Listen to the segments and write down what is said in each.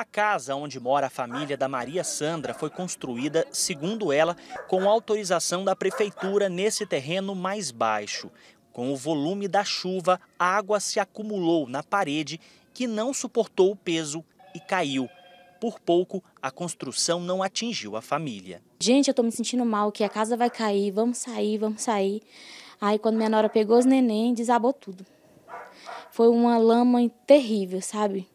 A casa onde mora a família da Maria Sandra foi construída, segundo ela, com autorização da prefeitura nesse terreno mais baixo. Com o volume da chuva, a água se acumulou na parede, que não suportou o peso e caiu. Por pouco, a construção não atingiu a família. Gente, eu estou me sentindo mal, que a casa vai cair, vamos sair, vamos sair. Aí quando minha nora pegou os neném, desabou tudo. Foi uma lama terrível, sabe?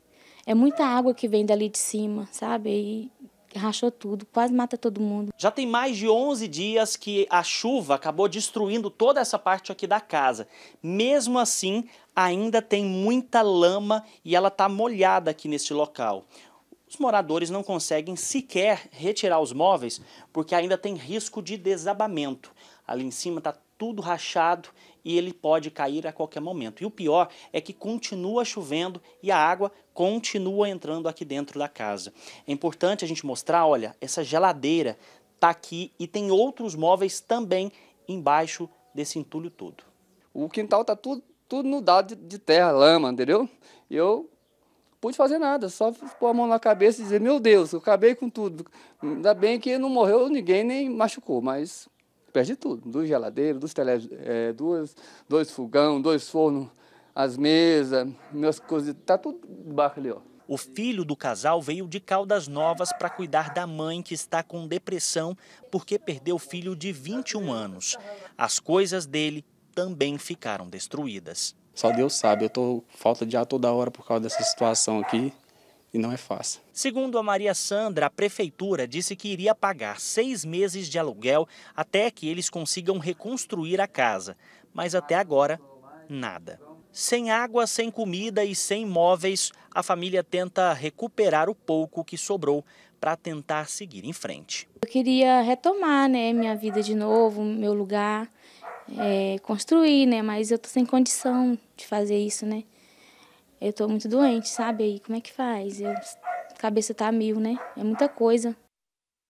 É muita água que vem dali de cima, sabe? E rachou tudo, quase mata todo mundo. Já tem mais de 11 dias que a chuva acabou destruindo toda essa parte aqui da casa. Mesmo assim, ainda tem muita lama e ela está molhada aqui nesse local os moradores não conseguem sequer retirar os móveis porque ainda tem risco de desabamento. Ali em cima está tudo rachado e ele pode cair a qualquer momento. E o pior é que continua chovendo e a água continua entrando aqui dentro da casa. É importante a gente mostrar, olha, essa geladeira está aqui e tem outros móveis também embaixo desse entulho todo. O quintal está tudo, tudo nudado de, de terra, lama, entendeu? E eu pude fazer nada, só pôr a mão na cabeça e dizer, meu Deus, eu acabei com tudo. Ainda bem que não morreu ninguém, nem machucou, mas perde tudo. Duas geladeiras, duas tele, é, duas, dois fogão, dois fornos, as mesas, minhas coisas, tá tudo debaixo ali, ó. O filho do casal veio de Caldas Novas para cuidar da mãe que está com depressão porque perdeu o filho de 21 anos. As coisas dele também ficaram destruídas. Só Deus sabe, eu tô falta de ar toda hora por causa dessa situação aqui e não é fácil. Segundo a Maria Sandra, a prefeitura disse que iria pagar seis meses de aluguel até que eles consigam reconstruir a casa. Mas até agora, nada. Sem água, sem comida e sem móveis, a família tenta recuperar o pouco que sobrou para tentar seguir em frente. Eu queria retomar né, minha vida de novo, meu lugar, é, construir, né, mas eu estou sem condição de fazer isso. Né? Eu tô muito doente, sabe? Aí como é que faz? Eu, a cabeça tá mil, né? É muita coisa.